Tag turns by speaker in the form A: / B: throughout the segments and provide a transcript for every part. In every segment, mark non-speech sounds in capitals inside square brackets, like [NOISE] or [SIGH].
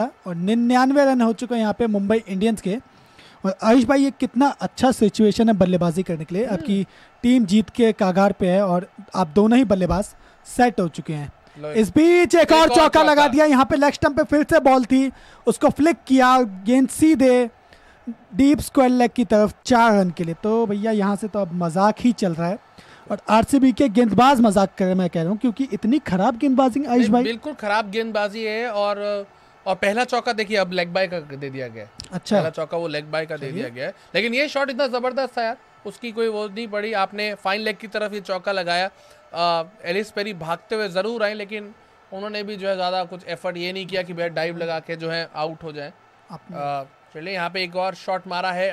A: हाँ, और निन्यानवे रन हो चुके हैं यहाँ पे मुंबई इंडियंस के और आयुष भाई ये कितना अच्छा सिचुएशन है बल्लेबाजी करने के लिए हम्म। आपकी टीम जीत के कागार पे है और आप दोनों ही बल्लेबाज सेट हो चुके हैं इस बीच एक एक और और चौका चौका लगा दिया यहाँ पे लेग स्टम्प पे फिर से बॉल थी उसको फ्लिक किया गेंद सीधे डीप स्क्वायर लेग की तरफ चार रन के लिए तो भैया यहाँ से तो अब मजाक ही चल रहा है और आरसीबी के गेंदबाज मजाक कर रहे मैं कह रहा हूँ क्योंकि इतनी खराब गेंदबाजी आयुष भाई
B: बिल्कुल खराब गेंदबाजी है और और पहला चौका देखिए अब लेग बाय का दे दिया गया अच्छा पहला चौका वो लेग बाय का दे दिया गया है लेकिन ये शॉट इतना ज़बरदस्त था यार उसकी कोई वो नहीं पड़ी आपने फाइन लेग की तरफ ये चौका लगाया एलिस पेरी भागते हुए ज़रूर आए लेकिन उन्होंने भी जो है ज़्यादा कुछ एफर्ट ये नहीं किया कि भैया डाइव लगा के जो है आउट हो जाए चलिए यहाँ पे एक और शॉट मारा है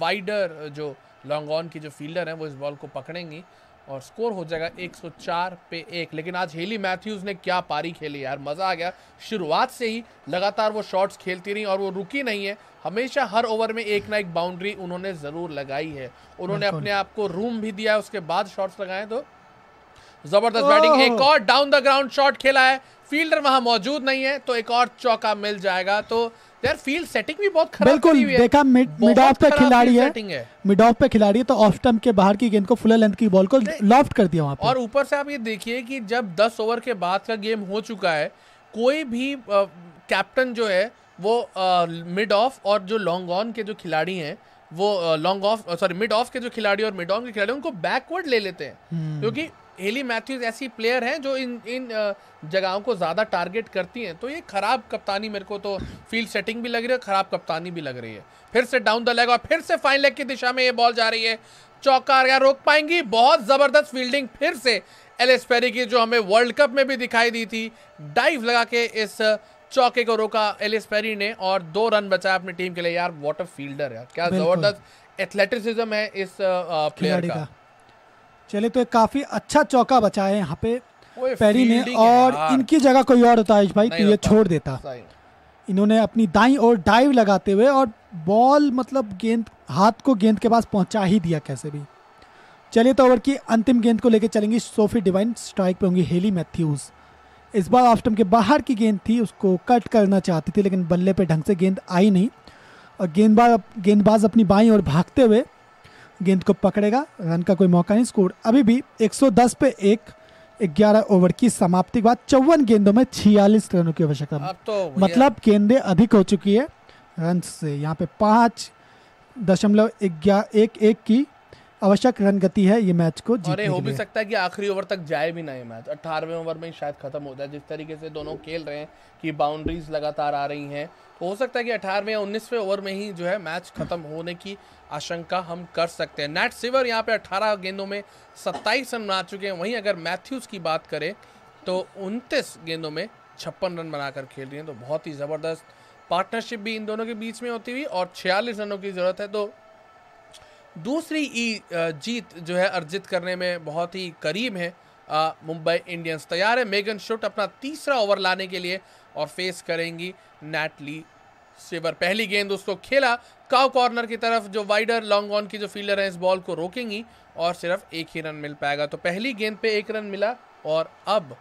B: वाइडर [CLEARS THROAT] जो लॉन्ग ऑन की जो फील्डर है वो इस बॉल को पकड़ेंगी और स्कोर हो जाएगा 104 पे एक लेकिन आज हेली मैथ्यूज़ ने क्या पारी खेली यार मज़ा आ गया शुरुआत से ही लगातार वो शॉट्स खेलती रही और वो रुकी नहीं है हमेशा हर ओवर में एक ना एक बाउंड्री उन्होंने ज़रूर लगाई है उन्होंने अपने आप को रूम भी दिया है उसके बाद शॉट्स लगाए तो ज़बरदस्त बैटिंग एक और डाउन द ग्राउंड शॉट खेला है फील्डर वहां मौजूद नहीं है तो एक और चौका मिल जाएगा तो यार फील्ड सेटिंग भी बहुत खराब बिल्कुल देखा मिड ऑफ पे खिलाड़ी है,
A: मिड ऑफ पे खिलाड़ी है तो ऑफ स्टंप के बाहर की गेंद को फुल लेंथ की बॉल को लॉफ्ट कर दिया वहां
B: पे और ऊपर से आप ये देखिए कि जब 10 ओवर के बाद का गेम हो चुका है कोई भी कैप्टन जो है वो मिड ऑफ और जो लॉन्ग ऑन के जो खिलाड़ी हैं वो long off sorry mid off के जो खिलाड़ी और मिड ऑन के खिलाड़ी उनको बैकवर्ड ले लेते हैं हम्म। क्योंकि एली मैथ्यूज ऐसी प्लेयर हैं जो इन इन जगहों को ज़्यादा टारगेट करती हैं तो ये ख़राब कप्तानी मेरे को तो फील्ड सेटिंग भी लग रही है ख़राब कप्तानी भी लग रही है फिर से डाउन द लेग और फिर से फाइन लेग की दिशा में ये बॉल जा रही है चौका या रोक पाएंगी बहुत ज़बरदस्त फील्डिंग फिर से पेरी की जो हमें वर्ल्ड कप में भी दिखाई दी थी डाइव लगा के इस चौके को रोका एस पेरी ने और दो रन बचाया अपनी टीम के लिए यार वॉटर फील्डर यार क्या जबरदस्त एथलेटिसिज्म है इस प्लेयर का, का।
A: चले तो एक काफी अच्छा चौका बचा है यहाँ पे पेरी ने और इनकी जगह कोई और होता है भाई तो ये छोड़ देता इन्होंने अपनी दाई और डाइव लगाते हुए और बॉल मतलब गेंद हाथ को गेंद के पास पहुंचा ही दिया कैसे भी चलिए तो ओवर की अंतिम गेंद को लेकर चलेंगी सोफी डिवाइन स्ट्राइक पे होंगी हेली मैथ्यूज इस बार ऑफ के बाहर की गेंद थी उसको कट करना चाहती थी लेकिन बल्ले पे ढंग से गेंद आई नहीं और गेंदबाज गेंदबाज अपनी बाई और भागते हुए गेंद को पकड़ेगा रन का कोई मौका नहीं स्कोर अभी भी 110 पे एक 11 ओवर की समाप्ति के बाद चौवन गेंदों में छियालीस रनों की आवश्यकता तो मतलब गेंदें अधिक हो चुकी है रन से यहाँ पे पाँच दशमलव एक एक की आवश्यक रन गति है ये मैच को जीतने हो भी
B: सकता है कि आखिरी ओवर तक जाए भी ना ये मैच अठारहवें ओवर में शायद खत्म हो जाए जिस तरीके से दोनों खेल रहे हैं कि बाउंड्रीज लगातार आ रही हैं तो हो सकता है कि अठारहवें या उन्नीसवें ओवर में ही जो है मैच खत्म होने की आशंका हम कर सकते हैं नैट सिवर यहाँ पे अट्ठारह गेंदों में सत्ताईस रन बना चुके हैं वहीं अगर मैथ्यूज़ की बात करें तो उनतीस गेंदों में छप्पन रन बनाकर खेल रही हैं तो बहुत ही ज़बरदस्त पार्टनरशिप भी इन दोनों के बीच में होती हुई और छियालीस रनों की ज़रूरत है तो दूसरी ई जीत जो है अर्जित करने में बहुत ही करीब है मुंबई इंडियंस तैयार है मेगन शुट अपना तीसरा ओवर लाने के लिए और फेस करेंगी नैटली सिवर पहली गेंद उसको खेला काउ कॉर्नर की तरफ जो वाइडर लॉन्ग ऑन की जो फील्डर है इस बॉल को रोकेंगी और सिर्फ एक ही रन मिल पाएगा तो पहली गेंद पे एक रन मिला और अब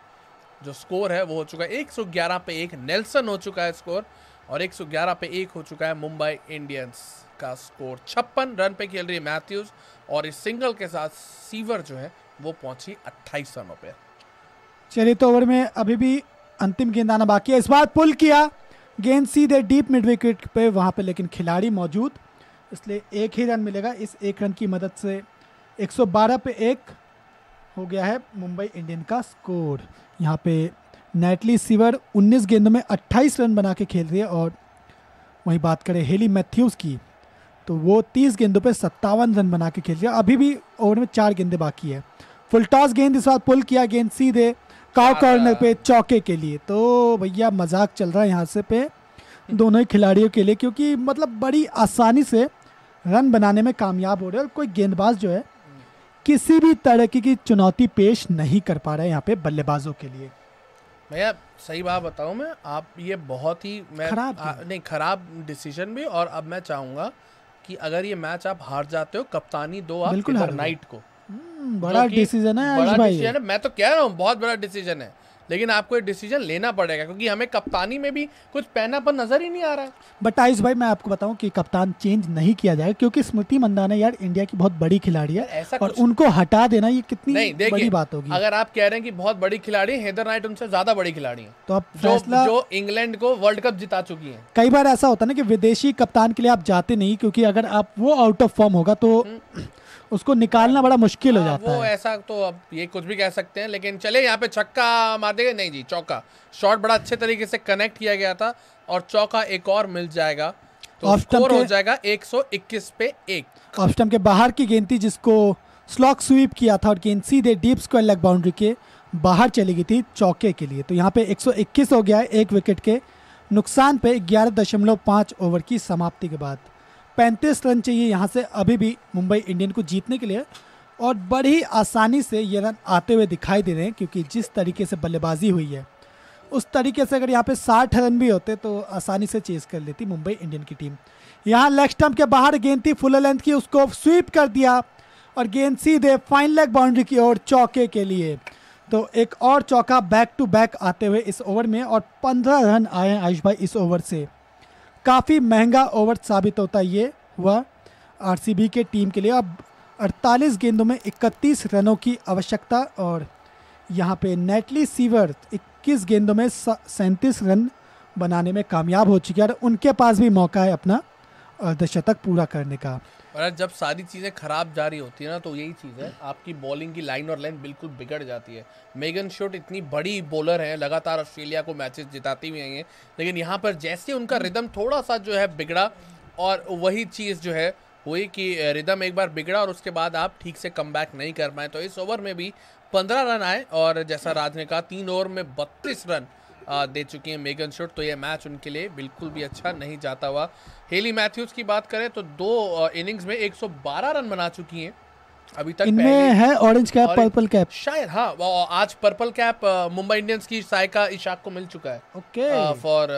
B: जो स्कोर है वो हो चुका है एक पे एक नेल्सन हो चुका है स्कोर और 111 पे एक हो चुका है मुंबई इंडियंस का स्कोर छप्पन रन पे खेल रही है मैथ्यूज और इस सिंगल के साथ सीवर जो है वो पहुंची 28 रनों पे
A: चलिए तो ओवर में अभी भी अंतिम गेंद आना बाकी है इस बार पुल किया गेंद सीधे डीप मिड विकेट पे वहाँ पे लेकिन खिलाड़ी मौजूद इसलिए एक ही रन मिलेगा इस एक रन की मदद से 112 पे एक हो गया है मुंबई इंडियन का स्कोर यहाँ पे नेटली सिवर 19 गेंदों में 28 रन बना के खेल रही है और वहीं बात करें हेली मैथ्यूज़ की तो वो 30 गेंदों पर सत्तावन रन बना के खेल रही है अभी भी ओवर में चार गेंदें बाकी है फुल टॉस गेंद इस बार पुल किया गेंद सीधे काव कॉर्नर पे चौके के लिए तो भैया मजाक चल रहा है यहाँ से पे दोनों ही खिलाड़ियों के लिए क्योंकि मतलब बड़ी आसानी से रन बनाने में कामयाब हो रहे और कोई गेंदबाज जो है किसी भी तरह की चुनौती पेश नहीं कर पा रहा है यहाँ पे बल्लेबाजों के लिए
B: भैया सही बात बताऊं मैं आप ये बहुत ही मैं खराब आ, नहीं खराब डिसीजन भी और अब मैं चाहूंगा कि अगर ये मैच आप हार जाते हो कप्तानी दो आप नाइट को
A: हम्म, बड़ा डिसीजन है बड़ा डिसीजन है
B: मैं तो कह रहा हूँ बहुत बड़ा डिसीजन है लेकिन आपको डिसीजन लेना पड़ेगा क्योंकि हमें कप्तानी में भी कुछ पहना पर नजर ही नहीं आ रहा है
A: बट आयुष भाई मैं आपको बताऊं कि कप्तान चेंज नहीं किया जाएगा क्योंकि स्मृति मंदाना यार इंडिया की बहुत बड़ी खिलाड़ी है ऐसा और उनको हटा देना ये कितनी नहीं, बड़ी बात होगी
B: अगर आप कह रहे हैं कि बहुत बड़ी खिलाड़ी हैदर नाइट उनसे ज्यादा बड़ी खिलाड़ी है
A: तो आप फैसला जो
B: इंग्लैंड को वर्ल्ड कप जिता चुकी है कई
A: बार ऐसा होता है ना कि विदेशी कप्तान के लिए आप जाते नहीं क्योंकि अगर आप वो आउट ऑफ फॉर्म होगा तो हम्म। उसको निकालना बड़ा मुश्किल हो हाँ, जाता वो है वो
B: ऐसा तो अब ये कुछ भी कह सकते हैं लेकिन चले यहाँ पे छक्का मार देगा नहीं जी चौका शॉट बड़ा अच्छे तरीके से कनेक्ट किया गया था और चौका एक और मिल जाएगा
A: तो स्कोर हो
B: जाएगा 121 पे एक
A: ऑफ के बाहर की गेंद थी जिसको स्लॉक स्वीप किया था और गेंद सीधे डीप स्क्वायर लेग बाउंड्री के बाहर चली गई थी चौके के लिए तो यहाँ पे 121 हो गया है एक विकेट के नुकसान पे 11.5 ओवर की समाप्ति के बाद पैंतीस रन चाहिए यहाँ से अभी भी मुंबई इंडियन को जीतने के लिए और बड़ी आसानी से ये रन आते हुए दिखाई दे रहे हैं क्योंकि जिस तरीके से बल्लेबाजी हुई है उस तरीके से अगर यहाँ पे साठ रन भी होते तो आसानी से चेस कर लेती मुंबई इंडियन की टीम यहाँ लेग स्टम्प के बाहर गेंद थी फुल लेंथ की उसको स्वीप कर दिया और गेंद सीधे फाइन लेग बाउंड्री की ओर चौके के लिए तो एक और चौका बैक टू बैक आते हुए इस ओवर में और पंद्रह रन आए आयुष भाई इस ओवर से काफ़ी महंगा ओवर साबित होता ये हुआ आर के टीम के लिए अब 48 गेंदों में 31 रनों की आवश्यकता और यहाँ पे नेटली सीवर 21 गेंदों में सैंतीस रन बनाने में कामयाब हो चुकी है और उनके पास भी मौका है अपना अर्धशतक पूरा करने का
B: और जब सारी चीज़ें खराब जा रही होती है ना तो यही चीज़ है आपकी बॉलिंग की लाइन और लाइन बिल्कुल बिगड़ जाती है मेगन शोट इतनी बड़ी बॉलर हैं लगातार ऑस्ट्रेलिया को मैचेस जिताती हुई हैं लेकिन यहाँ पर जैसे उनका रिदम थोड़ा सा जो है बिगड़ा और वही चीज़ जो है हुई कि रिदम एक बार बिगड़ा और उसके बाद आप ठीक से कम नहीं कर पाए तो इस ओवर में भी पंद्रह रन आए और जैसा राज ने कहा तीन ओवर में बत्तीस रन दे चुकी हैं मेगन शुट तो यह मैच उनके लिए बिल्कुल भी अच्छा नहीं जाता हुआ हेली मैथ्यूज़ की बात करें तो दो इनिंग्स में 112 रन बना चुकी हैं अभी तक पहले है ऑरेंज कैप पर्पल कैप शायद हाँ आज पर्पल कैप मुंबई इंडियंस की सायका इशाक को मिल चुका है ओके फॉर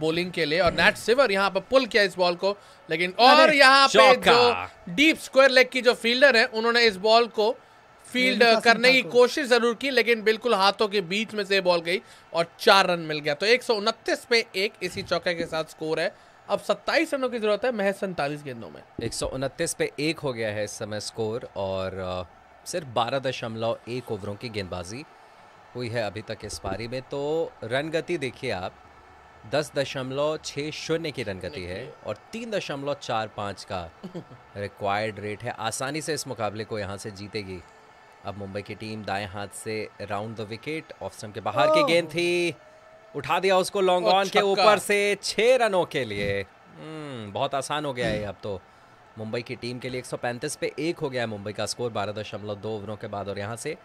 B: बोलिंग के लिए और नैट सिवर hmm. यहाँ पर पुल किया इस बॉल को लेकिन और यहाँ पे जो डीप स्क्वायर लेग की जो फील्डर है उन्होंने इस बॉल को फील्ड करने की कोशिश जरूर की लेकिन बिल्कुल हाथों के बीच में से बॉल गई और चार रन मिल गया तो एक पे एक इसी चौके के साथ स्कोर है अब 27 रनों की जरूरत है महज सैतालीस गेंदों में
C: एक पे एक हो गया है इस समय स्कोर और सिर्फ बारह दशमलव एक ओवरों की गेंदबाजी हुई है अभी तक इस पारी में तो रन गति देखिए आप दस दशमलव छः शून्य की रन गति है और तीन दशमलव चार पाँच का रिक्वायर्ड [LAUGHS] रेट है आसानी से इस मुकाबले को यहाँ से जीतेगी अब मुंबई की टीम दाएं हाथ से round the wicket off stump के बाहर की गेंद थी उठा दिया उसको लॉन्ग ऑन के ऊपर से छह रनों के लिए हम्म, बहुत आसान हो गया है अब तो मुंबई की टीम के लिए 135 पे एक हो गया है मुंबई का स्कोर बारह दशमलव दो ओवरों के बाद और यहाँ से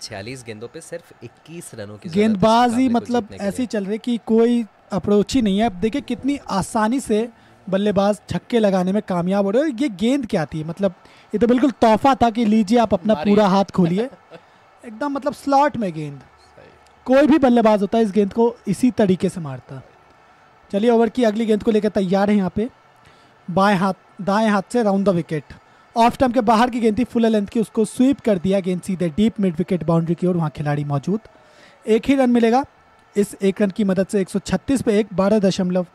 C: छियालीस गेंदों पे सिर्फ 21 रनों की गेंदबाजी मतलब ऐसी
A: चल रही कि कोई अप्रोच ही नहीं है अब देखिए कितनी आसानी से बल्लेबाज छक्के लगाने में कामयाब हो रहे हो ये गेंद क्या थी मतलब ये तो बिल्कुल तोहफा था कि लीजिए आप अपना पूरा हाथ खोलिए एकदम मतलब स्लॉट में गेंद कोई भी बल्लेबाज होता है इस गेंद को इसी तरीके से मारता चलिए ओवर की अगली गेंद को लेकर तैयार है यहाँ पे बाएं हाथ दाएं हाथ से round the wicket off stump के बाहर की गेंद थी फुल लेंथ की उसको स्वीप कर दिया गेंद सीधे डीप मिड विकेट बाउंड्री की ओर वहाँ खिलाड़ी मौजूद एक ही रन मिलेगा इस एक रन की मदद से 136 पे एक बारह दशमलव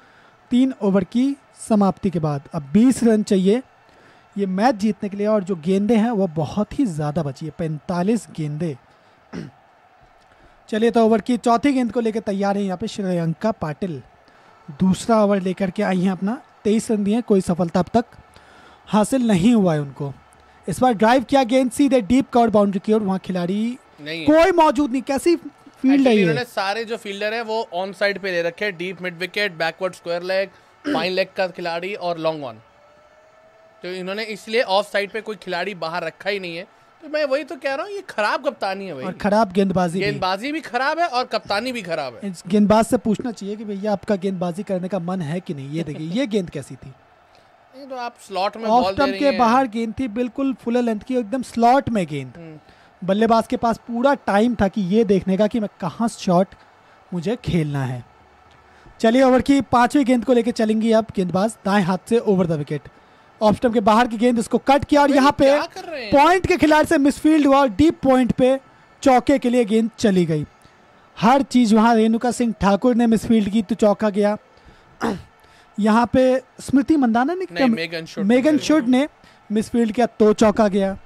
A: तीन ओवर की समाप्ति के बाद अब 20 रन चाहिए ये मैच जीतने के लिए और जो गेंदे हैं वो बहुत ही ज़्यादा बची है पैंतालीस गेंदे चलिए तो ओवर की चौथी गेंद को लेकर तैयार है यहाँ पे श्रेयंका पाटिल दूसरा ओवर लेकर के आई हैं अपना तेईस रन दिए कोई सफलता अब तक हासिल नहीं हुआ है उनको इस बार ड्राइव किया गेंद सीधे डीप कवर बाउंड्री की ओर वहाँ खिलाड़ी कोई मौजूद नहीं कैसी फील्ड है
B: सारे जो फील्डर है वो ऑन साइड पे ले रखे deep mid wicket backward square leg fine leg का खिलाड़ी और लॉन्ग ऑन तो इन्होंने इसलिए ऑफ साइड पे कोई खिलाड़ी बाहर रखा ही नहीं है तो मैं वही तो कह रहा हूँ ये खराब कप्तानी है भाई
A: खराब गेंदबाजी गेंदबाजी
B: भी खराब है और कप्तानी भी खराब
A: है गेंदबाज से पूछना चाहिए कि भैया आपका गेंदबाजी करने का मन है कि नहीं ये देखिए ये गेंद कैसी थी
B: तो आप स्लॉट में ऑफ स्टम्प के बाहर
A: गेंद थी बिल्कुल फुल लेंथ की एकदम स्लॉट में गेंद हम्म। बल्लेबाज के पास पूरा टाइम था कि ये देखने का कि मैं कहाँ शॉट मुझे खेलना है चलिए ओवर की पांचवी गेंद को लेकर चलेंगी अब गेंदबाज दाएं हाथ से over the wicket off stump के बाहर की गेंद इसको कट किया और यहाँ पे पॉइंट के खिलाड़ी से मिसफील्ड हुआ और डीप पॉइंट पे चौके के लिए गेंद चली गई हर चीज़ वहाँ रेणुका सिंह ठाकुर ने मिसफील्ड की तो चौका गया यहाँ पे स्मृति मंदाना ने मेगन शुड ने मिसफील्ड किया तो चौका गया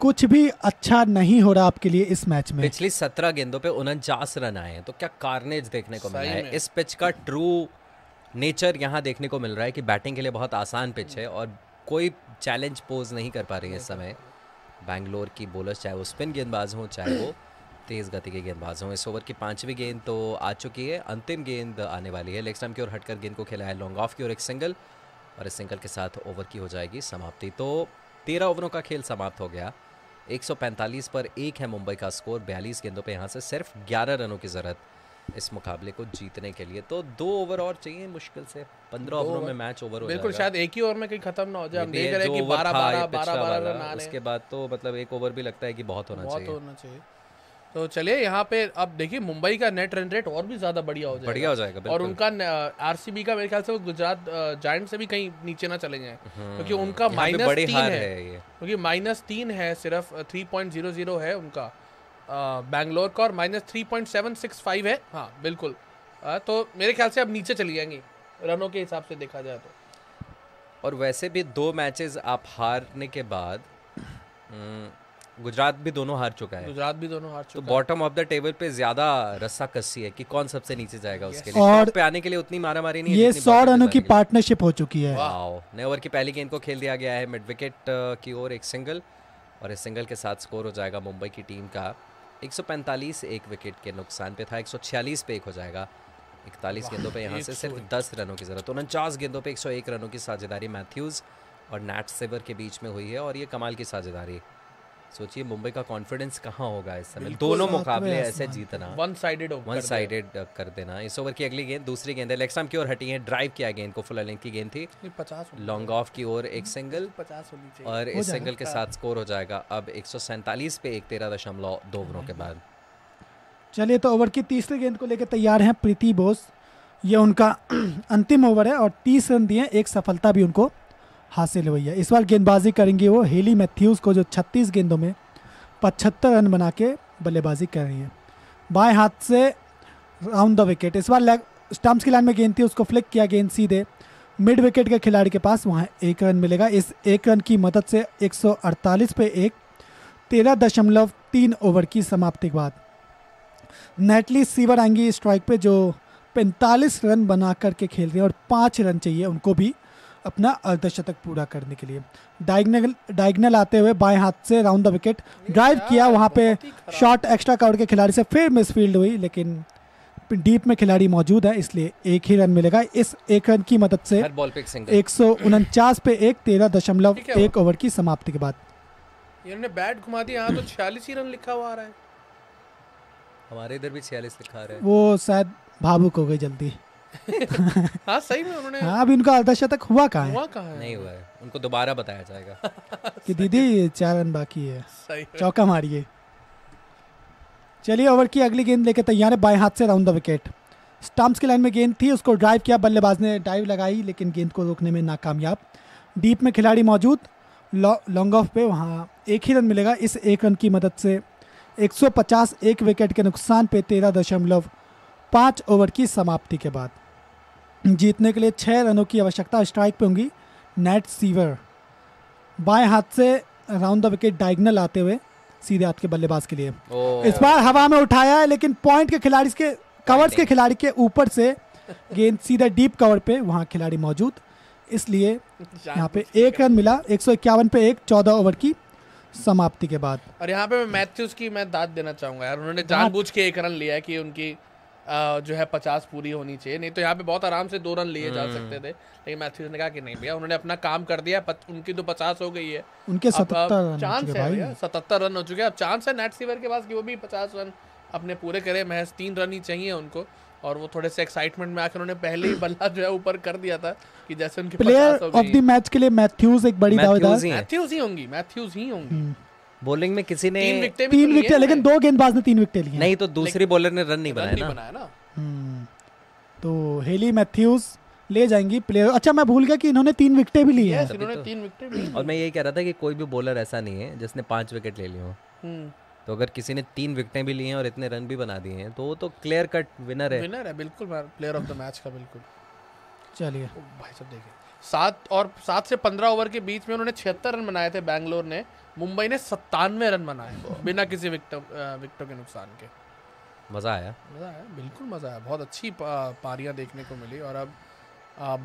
A: कुछ भी अच्छा नहीं हो रहा आपके लिए इस मैच में
C: पिछली सत्रह गेंदों पे उनचास रन आए हैं तो क्या कारनेज देखने को मिला है इस पिच का ट्रू नेचर यहाँ देखने को मिल रहा है कि बैटिंग के लिए बहुत आसान पिच है और कोई चैलेंज पोज नहीं कर पा रही है इस समय बैंगलोर की बॉलर्स चाहे वो स्पिन गेंदबाज हों चाहे वो तेज़ गति के गेंदबाज हों इस ओवर की पांचवी गेंद तो आ चुकी है अंतिम गेंद आने वाली है लेग स्टम्प की ओर हटकर गेंद को खेला है लॉन्ग ऑफ की ओर एक सिंगल और इस सिंगल के साथ ओवर की हो जाएगी समाप्ति तो तेरह ओवरों का खेल समाप्त हो गया 145 पर एक है मुंबई का स्कोर बयालीस गेंदों पे यहाँ से सिर्फ 11 रनों की ज़रूरत इस मुकाबले को जीतने के लिए तो दो ओवर और चाहिए मुश्किल से पंद्रह ओवरों में मैच ओवर हो बिल्कुल शायद
B: एक ही ओवर में कहीं खत्म ना हो जाए हम देख रहे हैं कि बारह बारह बारह रन उसके
C: बाद तो मतलब एक ओवर भी लगता है कि बहुत होना
B: चाहिए तो चलिए यहाँ पे अब देखिए मुंबई का नेट रन रेट और भी ज्यादा बढ़िया हो जाएगा बढ़िया हो जाएगा और उनका आरसीबी का मेरे ख्याल से वो गुजरात जायंट से भी कहीं नीचे ना चले जाए हम्म। क्योंकि उनका माइनस तीन है क्योंकि माइनस तीन है सिर्फ थ्री पॉइंट जीरो जीरो है उनका बैंगलोर का और minus three point seven six five है हाँ बिल्कुल तो मेरे ख्याल से अब नीचे चली जाएंगी रनों के हिसाब से देखा जाए तो
C: और वैसे भी दो मैचेस आप हारने के बाद हम्म, गुजरात भी दोनों हार चुका है गुजरात भी दोनों हार तो चुका तो बॉटम ऑफ द टेबल पे ज्यादा रस्सा कस्सी है कि कौन सबसे नीचे जाएगा उसके लिए और पे आने के लिए उतनी मारा मारी नहीं ये सौ रनों की
A: पार्टनरशिप हो चुकी है
C: नए ओवर की पहली गेंद को खेल दिया गया है मिड विकेट uh, की ओर एक सिंगल और इस सिंगल के साथ स्कोर हो जाएगा मुंबई की टीम का 145 एक विकेट के नुकसान पे था 146 पे एक हो जाएगा इकतालीस गेंदों पे यहाँ से सिर्फ तो दस रनों की जरूरत उनचास गेंदों पे 101 रनों की साझेदारी मैथ्यूज़ और नैट सेवर के बीच में हुई है और ये कमाल की साझेदारी सोचिए मुंबई का कॉन्फिडेंस कहाँ होगा इस समय दोनों मुकाबले ऐसे जीतना वन साइडेड वन साइडेड कर देना इस ओवर की अगली गेंद दूसरी गेंद है लेग की ओर हटी है ड्राइव किया गेंद को फुल की गेंद थी पचास लॉन्ग ऑफ की ओर एक सिंगल हम्म, पचास और इस सिंगल के साथ स्कोर हो जाएगा अब एक पे एक तेरह दशमलव दो ओवरों के बाद
A: चलिए तो ओवर की तीसरी गेंद को लेकर तैयार हैं प्रीति बोस ये उनका [CLEARS THROAT] अंतिम ओवर है और तीस रन दिए एक सफलता भी उनको हासिल हुई है इस बार गेंदबाजी करेंगी वो हेली मैथ्यूज़ को जो 36 गेंदों में पचहत्तर रन बना के बल्लेबाजी कर रही है बाएँ हाथ से राउंड द विकेट इस बार लेग स्टम्प्स की लाइन में गेंद थी उसको फ्लिक किया गेंद सीधे मिड विकेट के खिलाड़ी के पास वहाँ एक रन मिलेगा इस एक रन की मदद से 148 पे एक तेरह दशमलव तीन ओवर की समाप्ति के बाद नेटली सीवर आएंगी स्ट्राइक पे जो 45 रन बना करके खेल रहे हैं और पाँच रन चाहिए उनको भी अपना अर्धशतक पूरा करने के लिए डायगनल डायगनल आते हुए बाएं हाथ से राउंड द विकेट ड्राइव किया वहाँ पे शॉट एक्स्ट्रा कवर के खिलाड़ी से फिर मिसफील्ड हुई लेकिन डीप में खिलाड़ी मौजूद है इसलिए एक ही रन मिलेगा इस एक रन की मदद से एक सौ उनचास पे एक तेरह दशमलव एक ओवर की समाप्ति के बाद
B: इन्होंने बैट घुमा दिया यहाँ तो छियालीस ही रन लिखा हुआ आ रहा है
C: हमारे इधर भी छियालीस लिखा रहा है वो
A: शायद भावुक हो गई जल्दी हाँ
C: सही में उन्होंने हाँ
A: अभी उनका अर्धा शतक हुआ कहाँ है हुआ
C: कहाँ है नहीं हुआ है उनको दोबारा बताया जाएगा
A: [LAUGHS] कि दीदी चार रन बाकी है है। चौका मारिए चलिए ओवर की अगली गेंद लेके तैयार है बाएं हाथ से राउंड द विकेट स्टम्प्स की लाइन में गेंद थी उसको ड्राइव किया बल्लेबाज ने डाइव लगाई लेकिन गेंद को रोकने में नाकामयाब डीप में खिलाड़ी मौजूद लॉन्ग ऑफ पे वहाँ एक ही रन मिलेगा इस एक रन की मदद से 150 एक विकेट के नुकसान पे तेरह दशमलव पाँच ओवर की समाप्ति के बाद जीतने के लिए छः रनों की आवश्यकता स्ट्राइक पे होंगी नेट सीवर बाएं हाथ से राउंड द विकेट डायगनल आते हुए सीधे हाथ के बल्लेबाज के लिए इस बार हवा में उठाया है लेकिन पॉइंट के खिलाड़ी के कवर्स के खिलाड़ी के ऊपर से गेंद सीधा डीप कवर पे वहाँ खिलाड़ी मौजूद इसलिए यहाँ पे एक रन मिला एक सौ इक्यावन पे एक चौदह ओवर की समाप्ति के बाद
B: और यहाँ पे मैथ्यूज की मैं दाद देना चाहूंगा यार उन्होंने जानबूझ के एक रन लिया है कि उनकी जो है पचास पूरी होनी चाहिए नहीं तो यहाँ पे बहुत आराम से दो रन लिए जा हम्म। सकते थे लेकिन मैथ्यूज ने कहा कि नहीं भैया उन्होंने अपना काम कर दिया पत, उनकी तो पचास हो गई है
A: उनके चांस है
B: सतहत्तर रन हो चुके हैं अब चांस है नेट सीवर के पास कि वो भी पचास रन अपने पूरे करे महज तीन रन ही चाहिए उनको और वो थोड़े से एक्साइटमेंट में आकर उन्होंने पहले ही बल्ला जो है ऊपर कर दिया था कि जैसे उनके प्लेयर ऑफ द
A: मैच के लिए मैथ्यूज एक बड़ी दावेदार मैथ्यूज
C: ही होंगी मैथ्यूज ही होंगी हम्म। बॉलिंग में किसी ने तीन विकेट तीन तो विकटें लेकिन
A: दो गेंदबाज ने तीन विकेट लिए
C: नहीं तो दूसरी बॉलर ने रन नहीं बनाया ना हम्म।
A: तो हेली मैथ्यूज ले जाएंगी प्लेयर अच्छा मैं भूल गया कि इन्होंने तीन विकेटें भी ली है इन्होंने
C: तो, तीन विकेटें भी और मैं यही कह रहा था कि कोई भी बॉलर ऐसा नहीं है जिसने पांच विकेट ले लिए हो हम्म। तो अगर किसी ने तीन विकेटें भी ली हैं और इतने रन भी बना दिए हैं तो वो तो क्लियर कट विनर है विनर
B: है बिल्कुल प्लेयर ऑफ द मैच का बिल्कुल चलिए भाई सब देखिए सात और सात से पंद्रह ओवर के बीच में उन्होंने छिहत्तर रन बनाए थे बैंगलोर ने मुंबई ने सत्तानवे रन बनाए बिना किसी विक्ट विकटों के नुकसान के मज़ा आया मज़ा आया बिल्कुल मज़ा आया बहुत अच्छी पारियाँ देखने को मिली और अब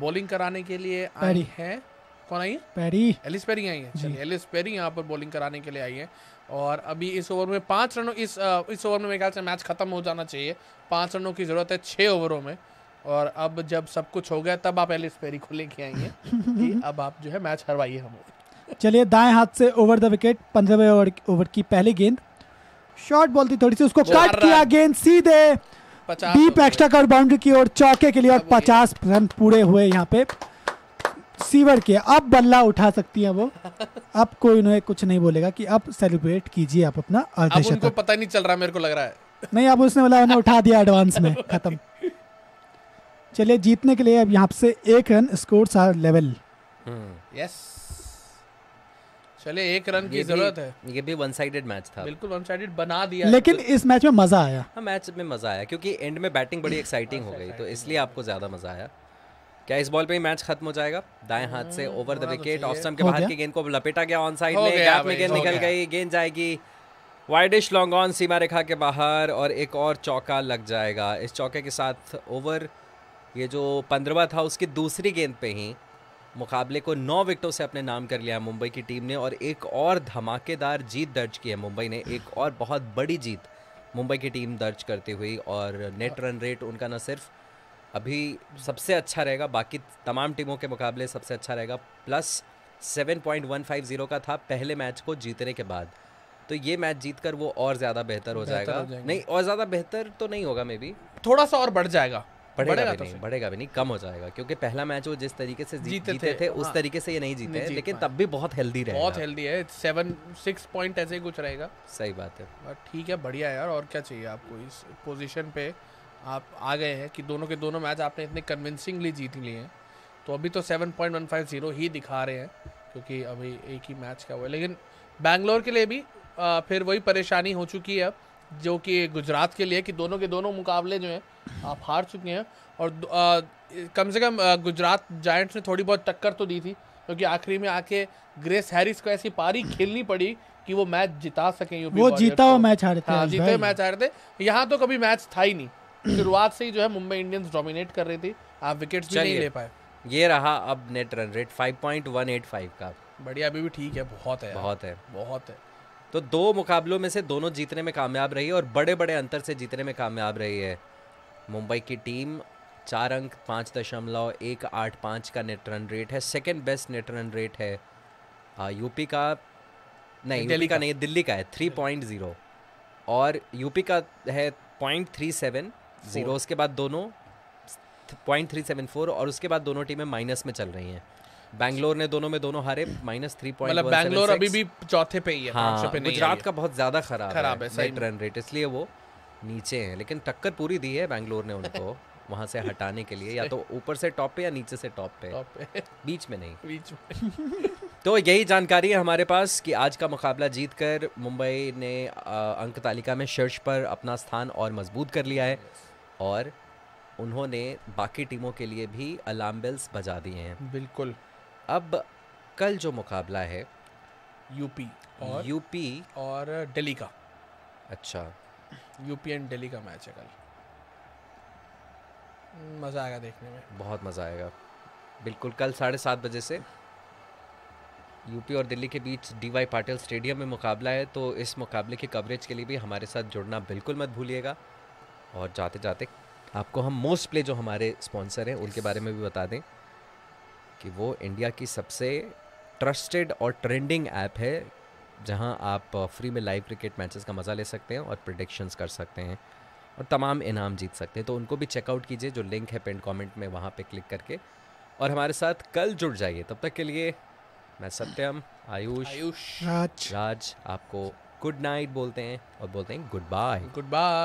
B: बॉलिंग कराने के लिए आई है कौन आई है पैरी एलिस पेरी आई है चलिए एलिस पेरी यहाँ पर बॉलिंग कराने के लिए आई है और अभी इस ओवर में पाँच रनों इस इस ओवर में मेरे ख्याल से मैच खत्म हो जाना चाहिए पाँच रनों की ज़रूरत है छः ओवरों में और अब जब सब कुछ हो गया तब आप एलिस पेरी को लेके आएंगे [LAUGHS] कि अब आप जो है मैच हरवाइए हम
A: चलिए दाएं हाथ से ओवर द विकेट पंद्रहवें ओवर ओवर की पहली गेंद शॉर्ट बॉल थी थोड़ी सी उसको कट किया गेंद सीधे डीप एक्स्ट्रा कट बाउंड्री की ओर चौके के लिए और पचास रन पूरे हुए यहाँ पे सीवर के अब बल्ला उठा सकती है वो [LAUGHS] अब कोई उन्हें कुछ नहीं बोलेगा कि अब सेलिब्रेट कीजिए आप अपना अब उनको
B: पता नहीं चल रहा मेरे को लग रहा है
A: नहीं अब उसने बोला उन्हें उठा दिया एडवांस में [LAUGHS] खत्म चलिए जीतने के लिए अब यहाँ से एक run score are level yes
B: hmm.
C: चले एक रन की जरूरत है ये भी वन साइडेड मैच था बिल्कुल वन साइडेड बना दिया लेकिन इस मैच में मजा आया हाँ मैच में मजा आया क्योंकि एंड में बैटिंग बड़ी एक्साइटिंग हो गई तो इसलिए आपको ज्यादा मजा आया क्या इस बॉल पे ही मैच खत्म हो जाएगा दाएं हाथ से over the wicket off stump के बाहर की गेंद को लपेटा गया ऑन साइड में गैप में गेंद निकल गई गेंद जाएगी वाइडिश लॉन्ग ऑन सीमा रेखा के बाहर और एक और चौका लग जाएगा इस चौके के साथ ओवर ये जो पंद्रवा था उसकी दूसरी गेंद पे ही मुकाबले को नौ विकेटों से अपने नाम कर लिया है मुंबई की टीम ने और एक और धमाकेदार जीत दर्ज की है मुंबई ने एक और बहुत बड़ी जीत मुंबई की टीम दर्ज करती हुई और नेट रन रेट उनका ना सिर्फ अभी सबसे अच्छा रहेगा बाकी तमाम टीमों के मुकाबले सबसे अच्छा रहेगा प्लस 7.150 का था पहले मैच को जीतने के बाद तो ये मैच जीत कर वो और ज़्यादा बेहतर हो जाएगा हो नहीं और ज़्यादा बेहतर तो नहीं होगा मे बी थोड़ा सा और बढ़ जाएगा बढ़ेगा, भी तो नहीं बढ़ेगा भी नहीं कम हो जाएगा क्योंकि पहला मैच वो जिस तरीके से जीते, जीते थे, थे उस हाँ। तरीके से ये नहीं जीते नहीं लेकिन तब भी बहुत हेल्दी बहुत
B: हेल्दी है सेवन सिक्स पॉइंट ऐसे ही कुछ रहेगा सही बात है ठीक है बढ़िया यार और क्या चाहिए आपको इस पोजिशन पे आप आ गए हैं कि दोनों के दोनों मैच आपने इतने कन्विंसिंगली जीत लिए हैं तो अभी तो seven point one five zero ही दिखा रहे हैं क्योंकि अभी एक ही मैच का हुआ है लेकिन बैंगलोर के लिए भी फिर वही परेशानी हो चुकी है अब जो कि गुजरात के लिए कि दोनों के दोनों मुकाबले जो हैं आप हार चुके हैं और आ, कम से कम गुजरात जायंट्स ने थोड़ी बहुत टक्कर तो दी थी क्योंकि आखिरी में आके ग्रेस हैरिस को ऐसी पारी खेलनी पड़ी कि वो मैच जिता सकें यूपी वो जीता हुआ
A: मैच हारे थे हाँ जीते मैच
B: हारे थे यहाँ तो कभी मैच था ही नहीं शुरुआत से ही जो है मुंबई इंडियंस डोमिनेट कर रही थी आप विकेट भी नहीं ले पाए
C: ये रहा अब नेट रन रेट 5.185 का
B: बढ़िया अभी भी ठीक है बहुत है बहुत है बहुत है
C: तो दो मुकाबलों में से दोनों जीतने में कामयाब रही है और बड़े बड़े अंतर से जीतने में कामयाब रही है मुंबई की टीम चार अंक पाँच दशमलव एक आठ पाँच का नेट रन रेट है second best net run rate है आ, यूपी का नहीं दिल्ली का नहीं दिल्ली का है थ्री पॉइंट ज़ीरो और यूपी का है पॉइंट थ्री सेवन ज़ीरो उसके बाद दोनों पॉइंट थ्री सेवन फोर और उसके बाद दोनों टीमें माइनस में चल रही हैं बैंगलोर ने दोनों में दोनों हारे माइनस थ्री पॉइंट मतलब बैंगलोर अभी भी चौथे पे ही है हाँ, पे गुजरात का बहुत ज्यादा खराब खराब है, है रन रेट इसलिए वो नीचे हैं लेकिन टक्कर पूरी दी है बैंगलोर ने उनको [LAUGHS] वहां से हटाने के लिए या तो ऊपर से टॉप पे या नीचे से टॉप पे, पे। बीच में नहीं बीच में [LAUGHS] [LAUGHS] तो यही जानकारी है हमारे पास कि आज का मुकाबला जीत कर मुंबई ने अंक तालिका में शीर्ष पर अपना स्थान और मजबूत कर लिया है और उन्होंने बाकी टीमों के लिए भी अलार्म बेल्स बजा दिए हैं बिल्कुल अब कल जो मुकाबला है यूपी और यूपी और दिल्ली का अच्छा यूपी
B: एंड दिल्ली का मैच है कल मज़ा आएगा देखने में
C: बहुत मज़ा आएगा बिल्कुल कल साढ़े सात बजे से यूपी और दिल्ली के बीच डीवाई पाटिल स्टेडियम में मुकाबला है तो इस मुकाबले के कवरेज के लिए भी हमारे साथ जुड़ना बिल्कुल मत भूलिएगा और जाते जाते आपको हम मोस्ट प्ले जो हमारे स्पॉन्सर हैं उनके बारे में भी बता दें कि वो इंडिया की सबसे ट्रस्टेड और ट्रेंडिंग ऐप है जहां आप फ्री में लाइव क्रिकेट मैचेस का मज़ा ले सकते हैं और प्रडिक्शंस कर सकते हैं और तमाम इनाम जीत सकते हैं तो उनको भी चेकआउट कीजिए जो लिंक है पेंट कमेंट में वहाँ पे क्लिक करके और हमारे साथ कल जुड़ जाइए तब तक के लिए मैं सत्यम आयुष राज राज आपको गुड नाइट बोलते हैं और बोलते हैं गुड बाय गुड बाय